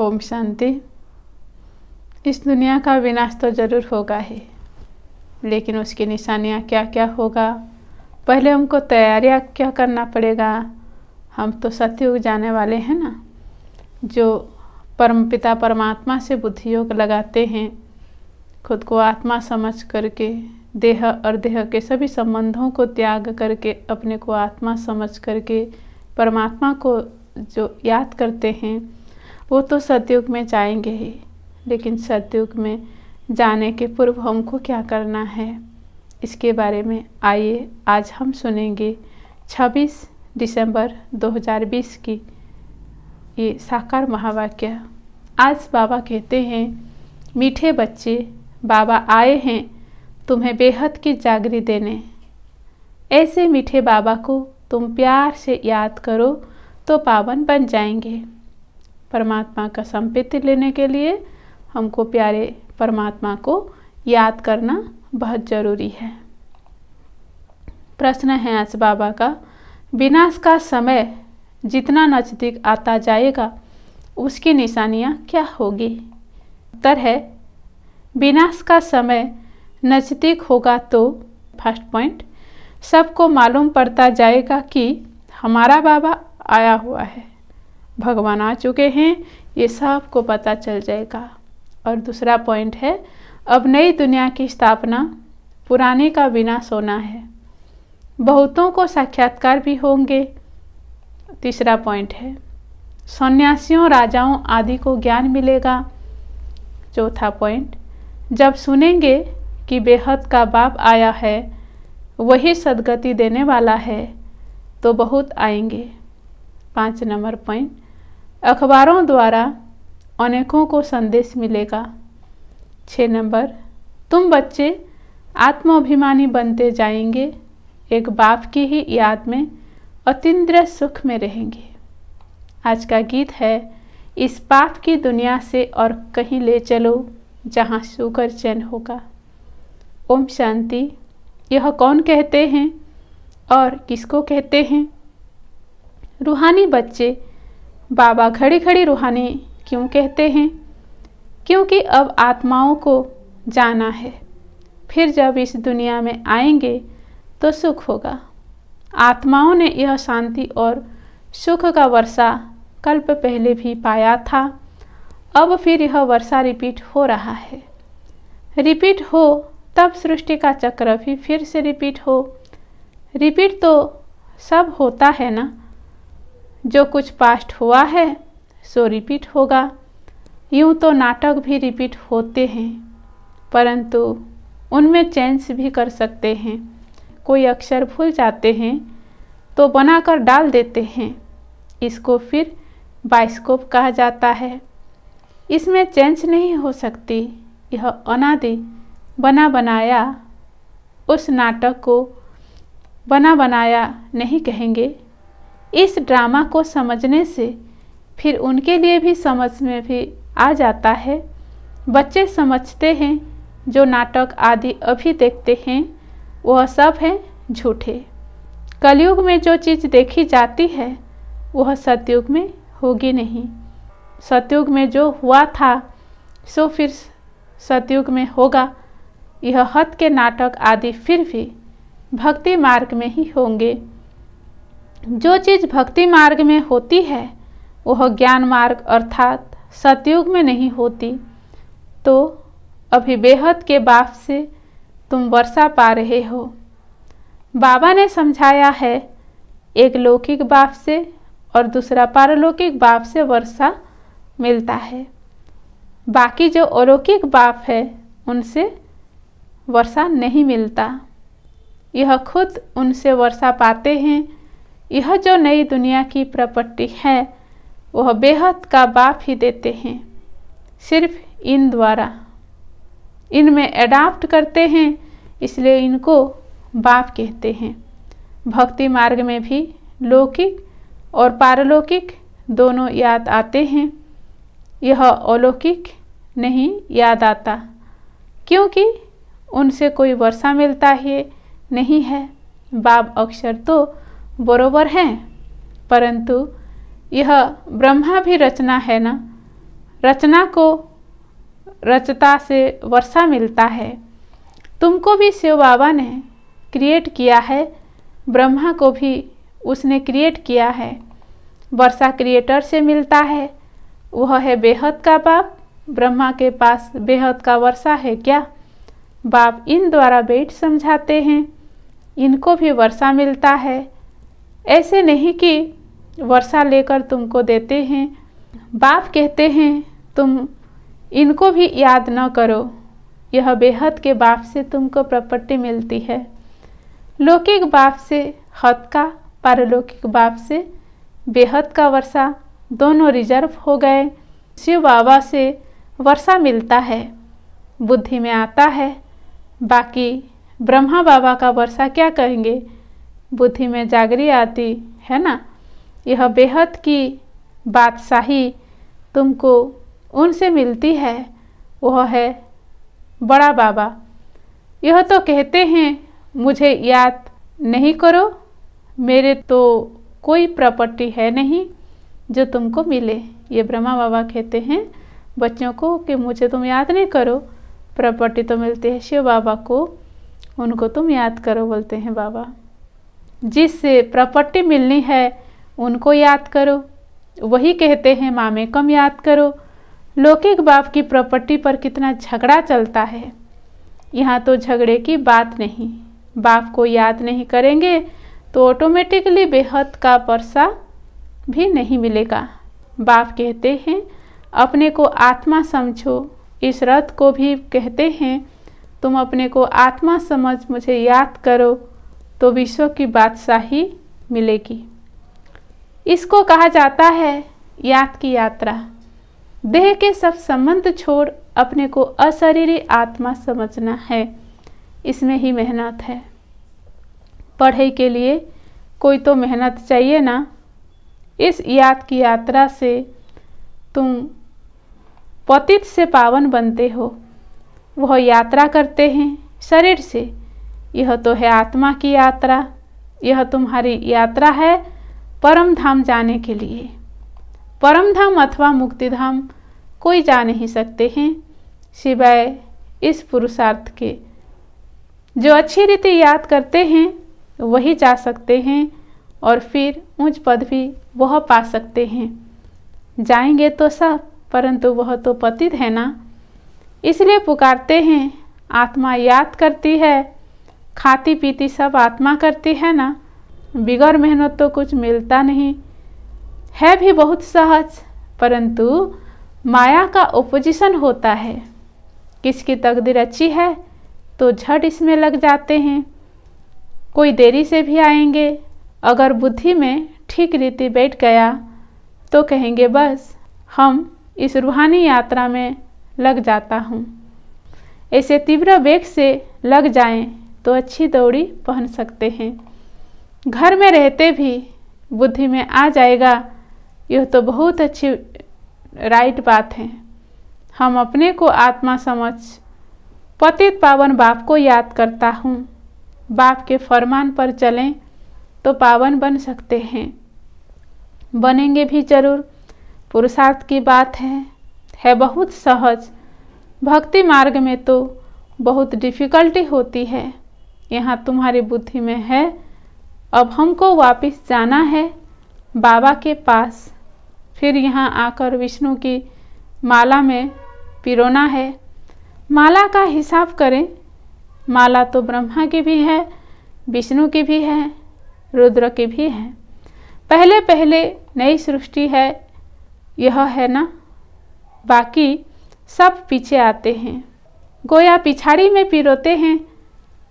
ओम शांति इस दुनिया का विनाश तो ज़रूर होगा ही लेकिन उसकी निशानियाँ क्या क्या होगा पहले हमको तैयारियाँ क्या करना पड़ेगा हम तो सतयुग जाने वाले हैं ना जो परम पिता परमात्मा से बुद्धि योग लगाते हैं खुद को आत्मा समझ करके देह और देह के सभी संबंधों को त्याग करके अपने को आत्मा समझ करके परमात्मा को जो याद करते हैं वो तो सतयुग में जाएंगे ही लेकिन सतयुग में जाने के पूर्व हमको क्या करना है इसके बारे में आइए आज हम सुनेंगे 26 दिसंबर 2020 की ये साकार महावाक्य आज बाबा कहते हैं मीठे बच्चे बाबा आए हैं तुम्हें बेहद की जागरी देने ऐसे मीठे बाबा को तुम प्यार से याद करो तो पावन बन जाएंगे परमात्मा का संपत्ति लेने के लिए हमको प्यारे परमात्मा को याद करना बहुत ज़रूरी है प्रश्न है आज बाबा का विनाश का समय जितना नज़दीक आता जाएगा उसकी निशानियाँ क्या होगी उत्तर है विनाश का समय नज़दीक होगा तो फर्स्ट पॉइंट सबको मालूम पड़ता जाएगा कि हमारा बाबा आया हुआ है भगवान आ चुके हैं ये सब को पता चल जाएगा और दूसरा पॉइंट है अब नई दुनिया की स्थापना पुराने का विनाश होना है बहुतों को साक्षात्कार भी होंगे तीसरा पॉइंट है सन्यासियों राजाओं आदि को ज्ञान मिलेगा चौथा पॉइंट जब सुनेंगे कि बेहद का बाप आया है वही सदगति देने वाला है तो बहुत आएंगे पाँच नंबर पॉइंट अखबारों द्वारा अनेकों को संदेश मिलेगा छः नंबर तुम बच्चे आत्माभिमानी बनते जाएंगे एक बाप की ही याद में अतिद्र सुख में रहेंगे आज का गीत है इस पाप की दुनिया से और कहीं ले चलो जहाँ शुकर चैन होगा ओम शांति यह कौन कहते हैं और किसको कहते हैं रूहानी बच्चे बाबा खड़ी खड़ी रूहानी क्यों कहते हैं क्योंकि अब आत्माओं को जाना है फिर जब इस दुनिया में आएंगे तो सुख होगा आत्माओं ने यह शांति और सुख का वर्षा कल्प पहले भी पाया था अब फिर यह वर्षा रिपीट हो रहा है रिपीट हो तब सृष्टि का चक्र भी फिर से रिपीट हो रिपीट तो सब होता है ना जो कुछ पास्ट हुआ है सो रिपीट होगा यूं तो नाटक भी रिपीट होते हैं परंतु उनमें चेंज भी कर सकते हैं कोई अक्षर भूल जाते हैं तो बनाकर डाल देते हैं इसको फिर बाइस्कोप कहा जाता है इसमें चेंज नहीं हो सकती यह अनादि बना बनाया उस नाटक को बना बनाया नहीं कहेंगे इस ड्रामा को समझने से फिर उनके लिए भी समझ में भी आ जाता है बच्चे समझते हैं जो नाटक आदि अभी देखते हैं वह सब हैं झूठे कलयुग में जो चीज़ देखी जाती है वह सतयुग में होगी नहीं सतयुग में जो हुआ था सो फिर सतयुग में होगा यह हत के नाटक आदि फिर भी भक्ति मार्ग में ही होंगे जो चीज़ भक्ति मार्ग में होती है वह ज्ञान मार्ग अर्थात सतयुग में नहीं होती तो अभी बेहद के बाप से तुम वर्षा पा रहे हो बाबा ने समझाया है एक लौकिक बाप से और दूसरा पारलौकिक बाप से वर्षा मिलता है बाकी जो अलौकिक बाप है उनसे वर्षा नहीं मिलता यह खुद उनसे वर्षा पाते हैं यह जो नई दुनिया की प्रॉपर्टी है वह बेहद का बाप ही देते हैं सिर्फ इन द्वारा इनमें एडाप्ट करते हैं इसलिए इनको बाप कहते हैं भक्ति मार्ग में भी लौकिक और पारलौकिक दोनों याद आते हैं यह अलौकिक नहीं याद आता क्योंकि उनसे कोई वर्षा मिलता ही नहीं है बाप अक्षर तो बरोबर हैं परंतु यह ब्रह्मा भी रचना है ना रचना को रचता से वर्षा मिलता है तुमको भी शिव बाबा ने क्रिएट किया है ब्रह्मा को भी उसने क्रिएट किया है वर्षा क्रिएटर से मिलता है वह है बेहद का बाप ब्रह्मा के पास बेहद का वर्षा है क्या बाप इन द्वारा बेट समझाते हैं इनको भी वर्षा मिलता है ऐसे नहीं कि वर्षा लेकर तुमको देते हैं बाप कहते हैं तुम इनको भी याद न करो यह बेहद के बाप से तुमको प्रॉपर्टी मिलती है लौकिक बाप से हद का पारलौकिक बाप से बेहद का वर्षा दोनों रिजर्व हो गए शिव बाबा से वर्षा मिलता है बुद्धि में आता है बाकी ब्रह्मा बाबा का वर्षा क्या कहेंगे बुद्धि में जागरी आती है ना यह बेहद की बादशाही तुमको उनसे मिलती है वह है बड़ा बाबा यह तो कहते हैं मुझे याद नहीं करो मेरे तो कोई प्रॉपर्टी है नहीं जो तुमको मिले ये ब्रह्मा बाबा कहते हैं बच्चों को कि मुझे तुम याद नहीं करो प्रॉपर्टी तो मिलती है शिव बाबा को उनको तुम याद करो बोलते हैं बाबा जिससे प्रॉपर्टी मिलनी है उनको याद करो वही कहते हैं मामे कम याद करो लौकिक बाप की प्रॉपर्टी पर कितना झगड़ा चलता है यहाँ तो झगड़े की बात नहीं बाप को याद नहीं करेंगे तो ऑटोमेटिकली बेहद का परसा भी नहीं मिलेगा बाप कहते हैं अपने को आत्मा समझो इस रथ को भी कहते हैं तुम अपने को आत्मा समझ मुझे याद करो तो विश्व की बादशाही मिलेगी इसको कहा जाता है याद की यात्रा देह के सब संबंध छोड़ अपने को अशरीरी आत्मा समझना है इसमें ही मेहनत है पढ़ाई के लिए कोई तो मेहनत चाहिए ना इस याद की यात्रा से तुम पतित से पावन बनते हो वह यात्रा करते हैं शरीर से यह तो है आत्मा की यात्रा यह तुम्हारी यात्रा है परम धाम जाने के लिए परम धाम अथवा मुक्ति धाम कोई जा नहीं सकते हैं सिवाय इस पुरुषार्थ के जो अच्छी रीति याद करते हैं वही जा सकते हैं और फिर ऊंच पद भी वह पा सकते हैं जाएंगे तो सब परंतु वह तो पतित है ना इसलिए पुकारते हैं आत्मा याद करती है खाती पीती सब आत्मा करती है ना बिगड़ मेहनत तो कुछ मिलता नहीं है भी बहुत सहज परंतु माया का ओपोजिशन होता है किसकी तकदीर अच्छी है तो झट इसमें लग जाते हैं कोई देरी से भी आएंगे अगर बुद्धि में ठीक रीति बैठ गया तो कहेंगे बस हम इस रूहानी यात्रा में लग जाता हूँ ऐसे तीव्र वेग से लग जाएं तो अच्छी दौड़ी पहन सकते हैं घर में रहते भी बुद्धि में आ जाएगा यह तो बहुत अच्छी राइट बात है हम अपने को आत्मा समझ पतित पावन बाप को याद करता हूँ बाप के फरमान पर चलें तो पावन बन सकते हैं बनेंगे भी जरूर पुरुषार्थ की बात है है बहुत सहज भक्ति मार्ग में तो बहुत डिफ़िकल्टी होती है यहाँ तुम्हारी बुद्धि में है अब हमको वापस जाना है बाबा के पास फिर यहाँ आकर विष्णु की माला में पिरोना है माला का हिसाब करें माला तो ब्रह्मा की भी है विष्णु की भी है रुद्र की भी है पहले पहले नई सृष्टि है यह है ना बाकी सब पीछे आते हैं गोया पिछाड़ी में पिरोते हैं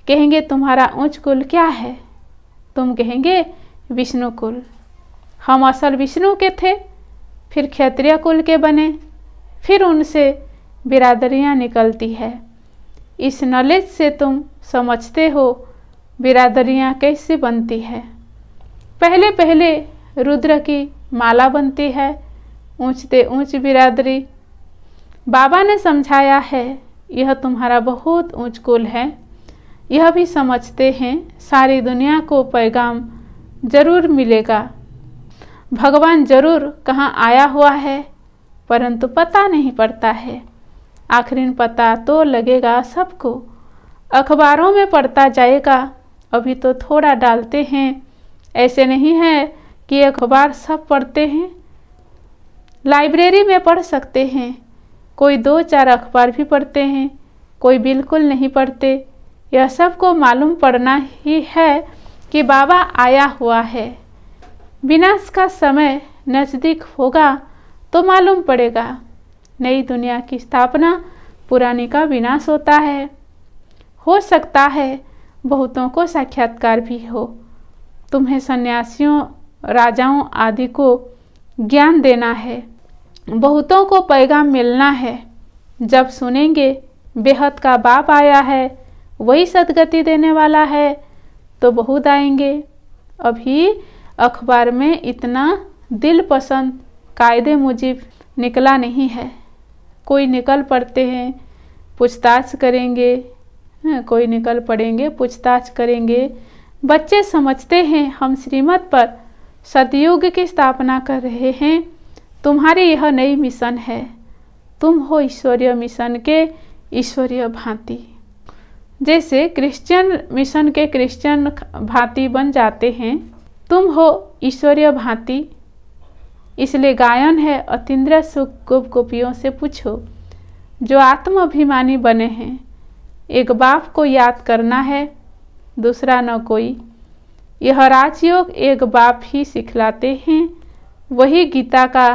कहेंगे तुम्हारा ऊंच कुल क्या है तुम कहेंगे विष्णु कुल हम असल विष्णु के थे फिर क्षत्रिय कुल के बने फिर उनसे बिरादरियाँ निकलती है इस नॉलेज से तुम समझते हो बिरादरियाँ कैसे बनती है पहले पहले रुद्र की माला बनती है ऊंचते ऊंच बिरादरी बाबा ने समझाया है यह तुम्हारा बहुत ऊंच कुल है यह भी समझते हैं सारी दुनिया को पैगाम जरूर मिलेगा भगवान जरूर कहाँ आया हुआ है परंतु पता नहीं पड़ता है आखिरी पता तो लगेगा सबको अखबारों में पढ़ता जाएगा अभी तो थोड़ा डालते हैं ऐसे नहीं है कि अखबार सब पढ़ते हैं लाइब्रेरी में पढ़ सकते हैं कोई दो चार अखबार भी पढ़ते हैं कोई बिल्कुल नहीं पढ़ते यह सबको मालूम पड़ना ही है कि बाबा आया हुआ है विनाश का समय नज़दीक होगा तो मालूम पड़ेगा नई दुनिया की स्थापना पुराने का विनाश होता है हो सकता है बहुतों को साक्षात्कार भी हो तुम्हें सन्यासियों राजाओं आदि को ज्ञान देना है बहुतों को पैगाम मिलना है जब सुनेंगे बेहद का बाप आया है वही सदगति देने वाला है तो बहुत आएंगे अभी अखबार में इतना दिल पसंद कायदे मुजिब निकला नहीं है कोई निकल पड़ते हैं पूछताछ करेंगे हाँ, कोई निकल पड़ेंगे पूछताछ करेंगे बच्चे समझते हैं हम श्रीमत पर सतयुग की स्थापना कर रहे हैं तुम्हारी यह नई मिशन है तुम हो ईश्वरीय मिशन के ईश्वरीय भांति जैसे क्रिश्चियन मिशन के क्रिश्चियन भांति बन जाते हैं तुम हो ईश्वरीय भांति इसलिए गायन है अतिद्र सुख गोप गोपियों से पूछो जो आत्माभिमानी बने हैं एक बाप को याद करना है दूसरा न कोई यह राजयोग एक बाप ही सिखलाते हैं वही गीता का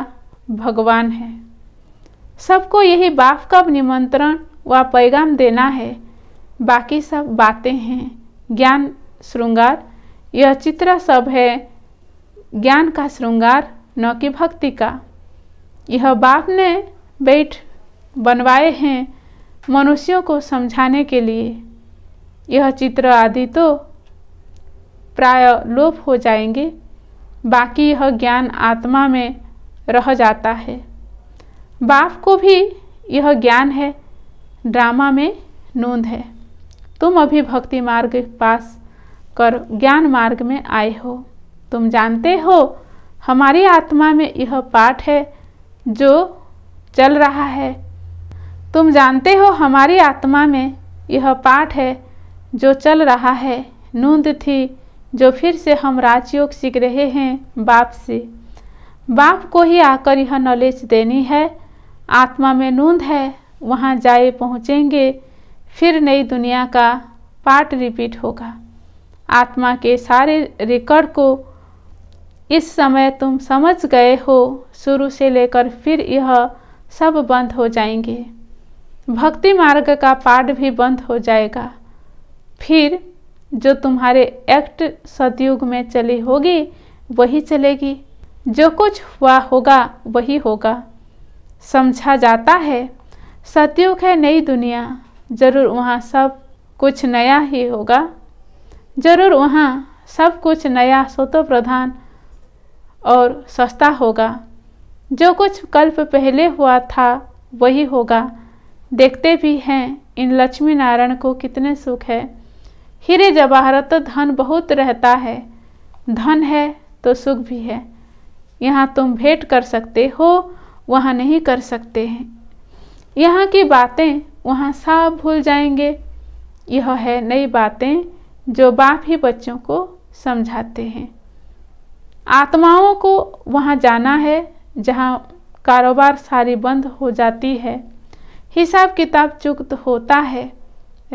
भगवान है सबको यही बाप का निमंत्रण व पैगाम देना है बाकी सब बातें हैं ज्ञान श्रृंगार यह चित्र सब है ज्ञान का श्रृंगार न कि भक्ति का यह बाप ने बैठ बनवाए हैं मनुष्यों को समझाने के लिए यह चित्र आदि तो प्राय लोप हो जाएंगे बाकी यह ज्ञान आत्मा में रह जाता है बाप को भी यह ज्ञान है ड्रामा में नूंद है तुम अभी भक्ति मार्ग पास कर ज्ञान मार्ग में आए हो तुम जानते हो हमारी आत्मा में यह पाठ है जो चल रहा है तुम जानते हो हमारी आत्मा में यह पाठ है जो चल रहा है नूंद थी जो फिर से हम राजयोग सीख रहे हैं बाप से बाप को ही आकर यह नॉलेज देनी है आत्मा में नूंद है वहाँ जाए पहुँचेंगे फिर नई दुनिया का पार्ट रिपीट होगा आत्मा के सारे रिकॉर्ड को इस समय तुम समझ गए हो शुरू से लेकर फिर यह सब बंद हो जाएंगे भक्ति मार्ग का पाठ भी बंद हो जाएगा फिर जो तुम्हारे एक्ट सतयुग में चली होगी वही चलेगी जो कुछ हुआ होगा वही होगा समझा जाता है सतयुग है नई दुनिया ज़रूर वहाँ सब कुछ नया ही होगा ज़रूर वहाँ सब कुछ नया सोतो प्रधान और सस्ता होगा जो कुछ कल्प पहले हुआ था वही होगा देखते भी हैं इन लक्ष्मी नारायण को कितने सुख है हीरे जवाहरत तो धन बहुत रहता है धन है तो सुख भी है यहाँ तुम भेंट कर सकते हो वहाँ नहीं कर सकते हैं यहाँ की बातें वहाँ सब भूल जाएंगे यह है नई बातें जो बाप ही बच्चों को समझाते हैं आत्माओं को वहाँ जाना है जहाँ कारोबार सारी बंद हो जाती है हिसाब किताब चुक्त होता है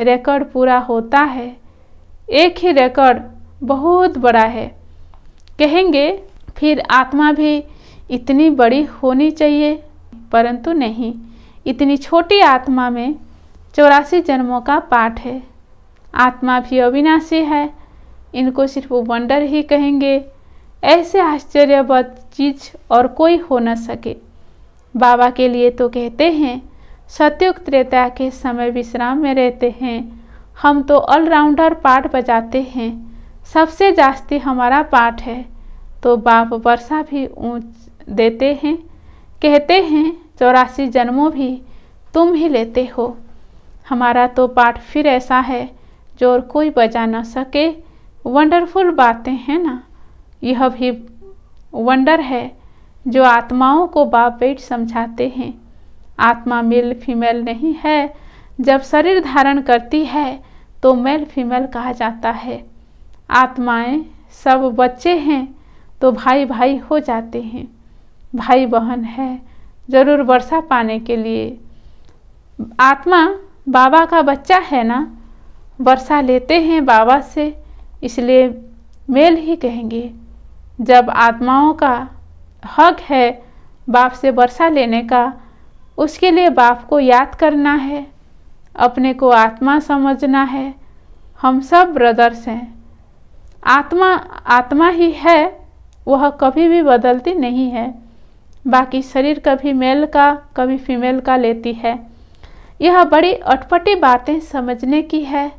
रिकॉर्ड पूरा होता है एक ही रिकॉर्ड बहुत बड़ा है कहेंगे फिर आत्मा भी इतनी बड़ी होनी चाहिए परंतु नहीं इतनी छोटी आत्मा में चौरासी जन्मों का पाठ है आत्मा भी अविनाशी है इनको सिर्फ वंडर ही कहेंगे ऐसे आश्चर्यवत चीज और कोई हो न सके बाबा के लिए तो कहते हैं सत्युग त्रेता के समय विश्राम में रहते हैं हम तो ऑलराउंडर पाठ बजाते हैं सबसे जास्ती हमारा पाठ है तो बाप वर्षा भी ऊँच देते हैं कहते हैं चौरासी जन्मों भी तुम ही लेते हो हमारा तो पाठ फिर ऐसा है जो और कोई बजा न सके वंडरफुल बातें हैं ना यह भी वंडर है जो आत्माओं को बाप बेट समझाते हैं आत्मा मेल फीमेल नहीं है जब शरीर धारण करती है तो मेल फीमेल कहा जाता है आत्माएं सब बच्चे हैं तो भाई भाई हो जाते हैं भाई बहन है ज़रूर वर्षा पाने के लिए आत्मा बाबा का बच्चा है ना वर्षा लेते हैं बाबा से इसलिए मेल ही कहेंगे जब आत्माओं का हक है बाप से वर्षा लेने का उसके लिए बाप को याद करना है अपने को आत्मा समझना है हम सब ब्रदर्स हैं आत्मा आत्मा ही है वह कभी भी बदलती नहीं है बाकी शरीर कभी मेल का कभी फीमेल का लेती है यह बड़ी अटपटी बातें समझने की है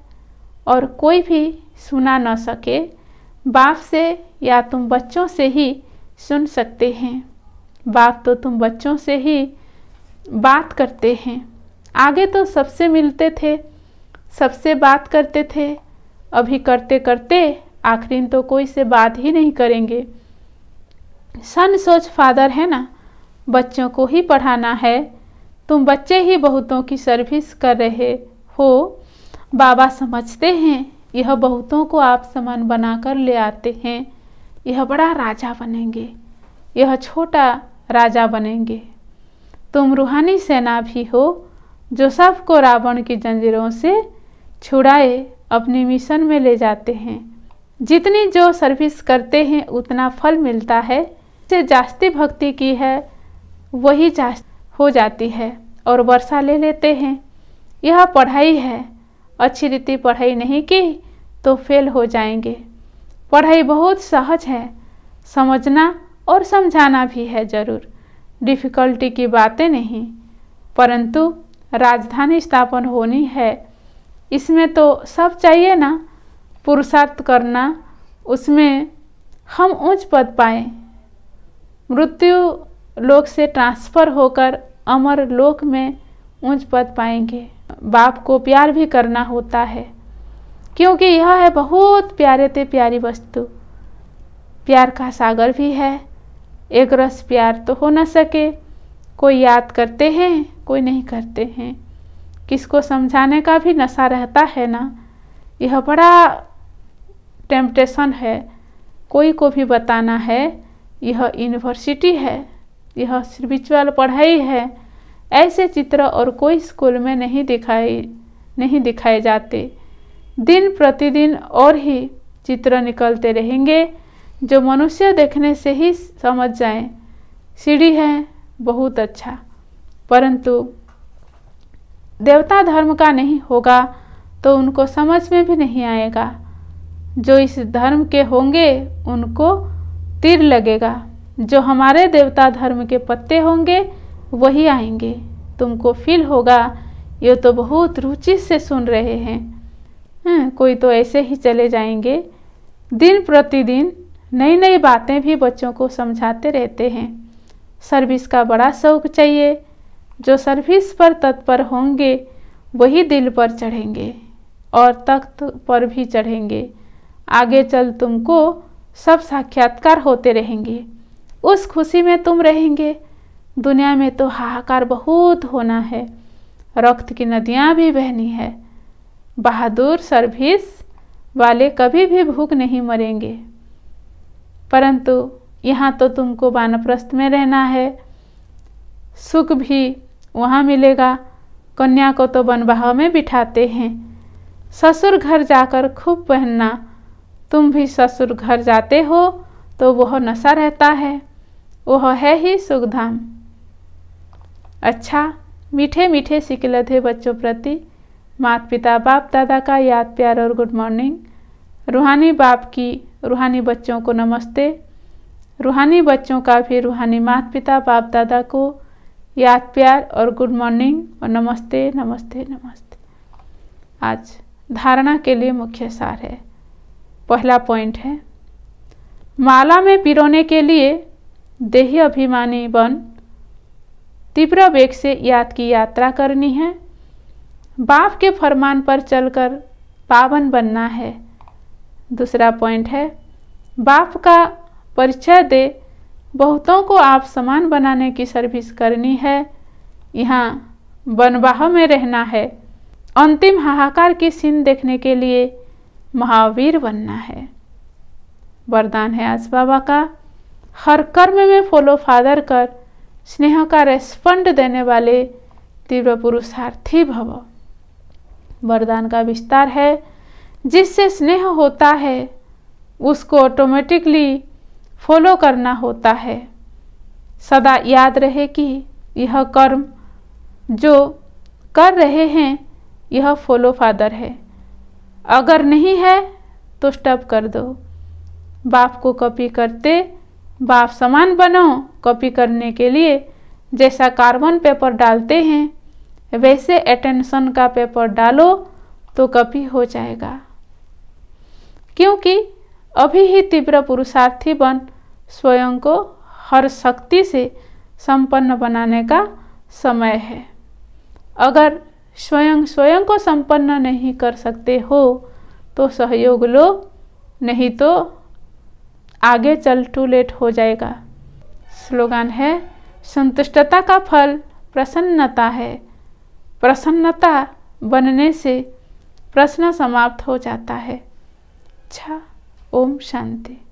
और कोई भी सुना न सके बाप से या तुम बच्चों से ही सुन सकते हैं बाप तो तुम बच्चों से ही बात करते हैं आगे तो सबसे मिलते थे सबसे बात करते थे अभी करते करते आखिरी तो कोई से बात ही नहीं करेंगे सन सोच फादर है ना बच्चों को ही पढ़ाना है तुम बच्चे ही बहुतों की सर्विस कर रहे हो बाबा समझते हैं यह बहुतों को आप समान बनाकर ले आते हैं यह बड़ा राजा बनेंगे यह छोटा राजा बनेंगे तुम रूहानी सेना भी हो जो सबको रावण की जंजीरों से छुड़ाए अपने मिशन में ले जाते हैं जितनी जो सर्विस करते हैं उतना फल मिलता है जिससे जास्ती भक्ति की है वही जास्त हो जाती है और वर्षा ले लेते हैं यह पढ़ाई है अच्छी रीति पढ़ाई नहीं की तो फेल हो जाएंगे पढ़ाई बहुत सहज है समझना और समझाना भी है ज़रूर डिफ़िकल्टी की बातें नहीं परंतु राजधानी स्थापन होनी है इसमें तो सब चाहिए ना पुरुषार्थ करना उसमें हम ऊंच पद पाएँ मृत्यु लोक से ट्रांसफ़र होकर अमर लोक में ऊंच पद पाएंगे बाप को प्यार भी करना होता है क्योंकि यह है बहुत प्यारे ते प्यारी वस्तु प्यार का सागर भी है एक रस प्यार तो हो न सके कोई याद करते हैं कोई नहीं करते हैं किसको समझाने का भी नशा रहता है ना यह बड़ा टेम्पटेशन है कोई को भी बताना है यह यूनिवर्सिटी है यह स्पिरिचुअल पढ़ाई है ऐसे चित्र और कोई स्कूल में नहीं दिखाई नहीं दिखाए जाते दिन प्रतिदिन और ही चित्र निकलते रहेंगे जो मनुष्य देखने से ही समझ जाए सीढ़ी है बहुत अच्छा परंतु देवता धर्म का नहीं होगा तो उनको समझ में भी नहीं आएगा जो इस धर्म के होंगे उनको तीर लगेगा जो हमारे देवता धर्म के पत्ते होंगे वही आएंगे तुमको फील होगा ये तो बहुत रुचि से सुन रहे हैं हैं हम्म, कोई तो ऐसे ही चले जाएंगे दिन प्रतिदिन नई नई बातें भी बच्चों को समझाते रहते हैं सर्विस का बड़ा शौक चाहिए जो सर्विस पर तत्पर होंगे वही दिल पर चढ़ेंगे और तख्त पर भी चढ़ेंगे आगे चल तुमको सब साक्षात्कार होते रहेंगे उस खुशी में तुम रहेंगे दुनिया में तो हाहाकार बहुत होना है रक्त की नदियाँ भी बहनी है बहादुर सर्विस वाले कभी भी भूख नहीं मरेंगे परंतु यहाँ तो तुमको वानप्रस्थ में रहना है सुख भी वहाँ मिलेगा कन्या को तो बनबाह में बिठाते हैं ससुर घर जाकर खूब पहनना तुम भी ससुर घर जाते हो तो वह नशा रहता है वह है ही सुखधाम अच्छा मीठे मीठे सिकलधे बच्चों प्रति माता पिता बाप दादा का याद प्यार और गुड मॉर्निंग रूहानी बाप की रूहानी बच्चों को नमस्ते रूहानी बच्चों का भी रूहानी मात पिता बाप दादा को याद प्यार और गुड मॉर्निंग और नमस्ते नमस्ते नमस्ते आज धारणा के लिए मुख्य सार है पहला पॉइंट है माला में पिरोने के लिए देही अभिमानी बन तीव्र वेग से याद की यात्रा करनी है बाप के फरमान पर चलकर पावन बनना है दूसरा पॉइंट है बाप का परिचय दे बहुतों को आप समान बनाने की सर्विस करनी है यहाँ वनवाह में रहना है अंतिम हाहाकार की सीन देखने के लिए महावीर बनना है वरदान है आज बाबा का हर कर्म में फॉलो फादर कर स्नेह का रेस्पंड देने वाले तीव्र पुरुषार्थी भव वरदान का विस्तार है जिससे स्नेह होता है उसको ऑटोमेटिकली फॉलो करना होता है सदा याद रहे कि यह कर्म जो कर रहे हैं यह फॉलो फादर है अगर नहीं है तो स्टप कर दो बाप को कॉपी करते बाप समान बनो कॉपी करने के लिए जैसा कार्बन पेपर डालते हैं वैसे अटेंशन का पेपर डालो तो कॉपी हो जाएगा क्योंकि अभी ही तीव्र पुरुषार्थी बन स्वयं को हर शक्ति से संपन्न बनाने का समय है अगर स्वयं स्वयं को संपन्न नहीं कर सकते हो तो सहयोग लो नहीं तो आगे चल टू लेट हो जाएगा स्लोगान है संतुष्टता का फल प्रसन्नता है प्रसन्नता बनने से प्रश्न समाप्त हो जाता है अच्छा ओम शांति